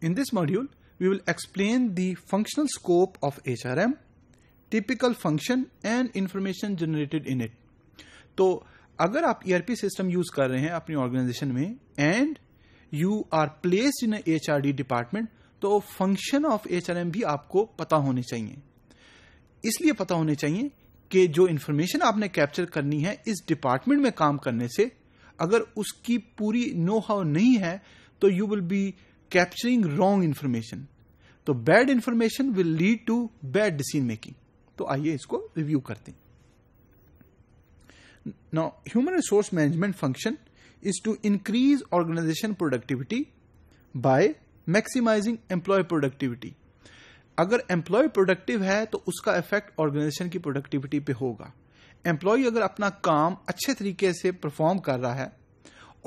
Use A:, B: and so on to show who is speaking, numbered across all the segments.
A: In this module, we will explain the functional scope of HRM, typical function and information generated in it. तो अगर आप ERP system use कर रहे हैं अपनी ऑर्गेनाइजेशन में and you are placed in H R D department तो function of H R M भी आपको पता होने चाहिए इसलिए पता होने चाहिए कि जो इन्फॉर्मेशन आपने कैप्चर करनी है इस डिपार्टमेंट में काम करने से अगर उसकी पूरी नो हाउ नहीं है तो you will be capturing wrong information तो bad information will lead to bad decision making तो आइए इसको रिव्यू करते हैं now human resource management function is to increase organisation productivity by maximising employee productivity अगर एम्प्लॉय प्रोडक्टिव है तो उसका इफेक्ट ऑर्गेनाइजेशन की प्रोडक्टिविटी पे होगा एम्प्लॉय अगर अपना काम अच्छे तरीके से परफॉर्म कर रहा है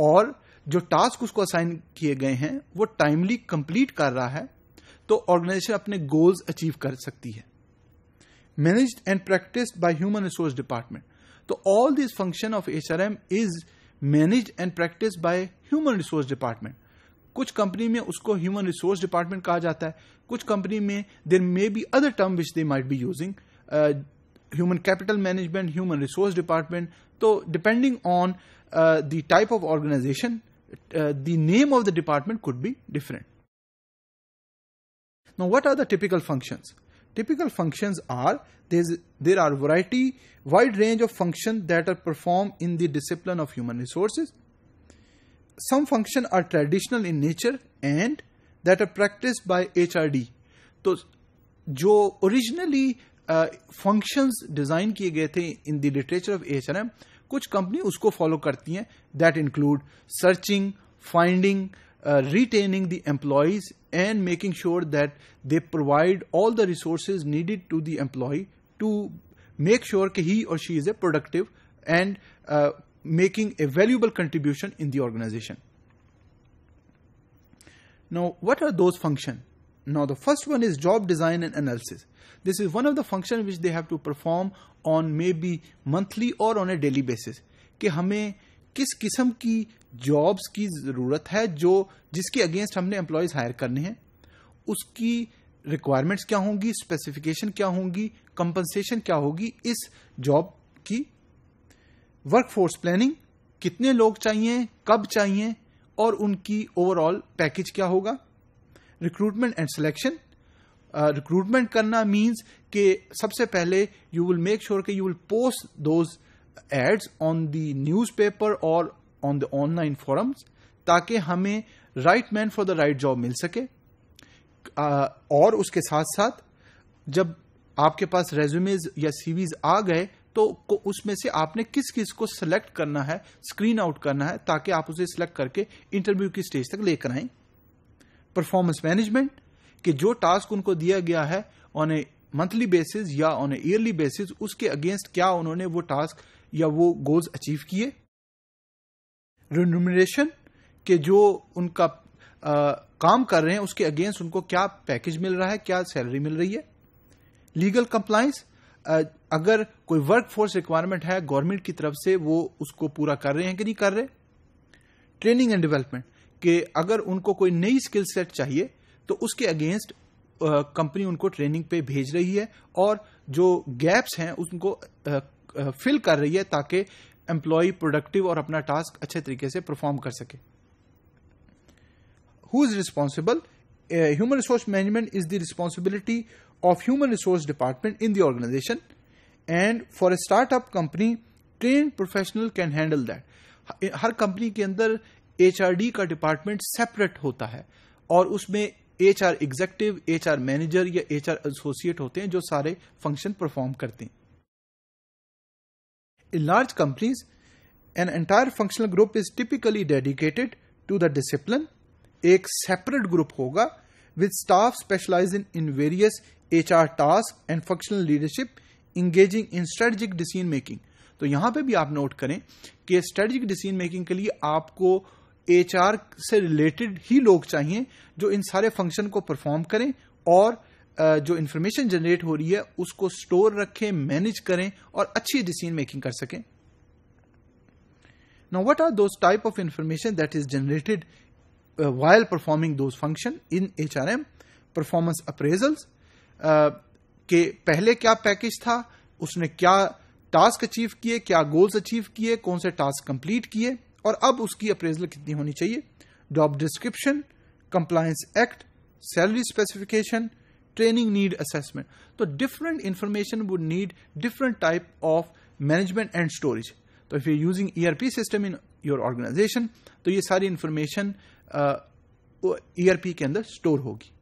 A: और जो टास्क उसको असाइन किए गए हैं वो टाइमली कंप्लीट कर रहा है तो ऑर्गेनाइजेशन अपने गोल्स अचीव कर सकती है manage and practice by human resource department तो all this function of H is manage and practice by human resource department कुछ कंपनी में उसको ह्यूमन रिसोर्स डिपार्टमेंट कहा जाता है कुछ कंपनी में there may be other term which they might be using human capital management human resource department तो depending on the type of organisation uh, the name of the department could be different. Now, what are the typical functions? Typical functions are there are variety, wide range of functions that are performed in the discipline of human resources. Some functions are traditional in nature and that are practiced by HRD. तो जो originally functions uh, functions किए in the literature of HRM. कुछ कंपनी उसको follow करती हैं that include searching finding retaining the employees and making sure that they provide all the resources needed to the employee to make sure कि he और she is a productive and making a valuable contribution in the organisation now what are those function Now the first one is job design and analysis. This is one of the function which they have to perform on maybe monthly or on a daily basis कि हमें किस किस्म की jobs की ज़रूरत है जो जिसके अगेंस्ट हमने एम्प्लॉयज़ हायर करने हैं उसकी रिक्वायरमेंट्स क्या होंगी स्पेसिफिकेशन क्या होंगी कंपनसेशन क्या होगी इस जॉब की वर्कफोर्स प्लानिंग कितने लोग चाहिए कब चाहिए और उनकी ओवरऑल पैकेज क्या होगा रिक्रूटमेंट एंड सिलेक्शन रिक्रूटमेंट करना मीन्स के सबसे पहले यू विल मेक श्योर के you will post those ads on the newspaper और ऑन द ऑनलाइन फोरम्स ताकि हमें right man for the right job मिल सके uh, और उसके साथ साथ जब आपके पास रेज्यूमेज या सीवीज आ गए तो उसमें से आपने किस किस को सिलेक्ट करना है स्क्रीन आउट करना है ताकि आप उसे सिलेक्ट करके इंटरव्यू की स्टेज तक लेकर आएं परफॉर्मेंस मैनेजमेंट कि जो टास्क उनको दिया गया है ऑन ए मंथली बेसिस या ऑन ए ईयरली बेसिस उसके अगेंस्ट क्या उन्होंने वो टास्क या वो गोल्स अचीव किए रिन्यूमरेशन के जो उनका आ, काम कर रहे हैं उसके अगेंस्ट उनको क्या पैकेज मिल रहा है क्या सैलरी मिल रही है लीगल कंप्लाइंस अगर कोई वर्क फोर्स रिक्वायरमेंट है गवर्नमेंट की तरफ से वो उसको पूरा कर रहे हैं कि नहीं कर रहे ट्रेनिंग एंड डेवलपमेंट कि अगर उनको कोई नई स्किल सेट चाहिए तो उसके अगेंस्ट कंपनी उनको ट्रेनिंग पे भेज रही है और जो गैप्स हैं उनको फिल कर रही है ताकि एम्प्लॉय प्रोडक्टिव और अपना टास्क अच्छे तरीके से परफॉर्म कर सके who is responsible human resource management is the responsibility of human resource department in the organisation and for a startup company train professional can handle that हर कंपनी के अंदर एचआरडी का डिपार्टमेंट सेपरेट होता है और उसमें H R executive H R manager या H R associate होते हैं जो सारे फंक्शन परफॉर्म करते हैं in large companies an entire functional group is typically dedicated to the discipline एक सेपरेट ग्रुप होगा with staff specialise in various H R task and functional leadership engaging in strategic decision making तो यहां पे भी आप note करें कि strategic decision making के लिए आपको एच से रिलेटेड ही लोग चाहिए जो इन सारे फंक्शन को परफॉर्म करें और जो इन्फॉर्मेशन जनरेट हो रही है उसको स्टोर रखें मैनेज करें और अच्छी डिसीजन मेकिंग कर सकें now what are those type of information that is generated while performing performing function in H hrm performance के पहले क्या पैकेज था उसने क्या टास्क अचीव किए क्या गोल्स अचीव किए कौन से टास्क कंप्लीट किए और अब उसकी अप्रेजल कितनी होनी चाहिए job description compliance act salary specification training need assessment तो different information would need different type of management and storage तो if you using ERP system in your organisation तो ये सारी इंफॉर्मेशन ईआरपी uh, e के अंदर store होगी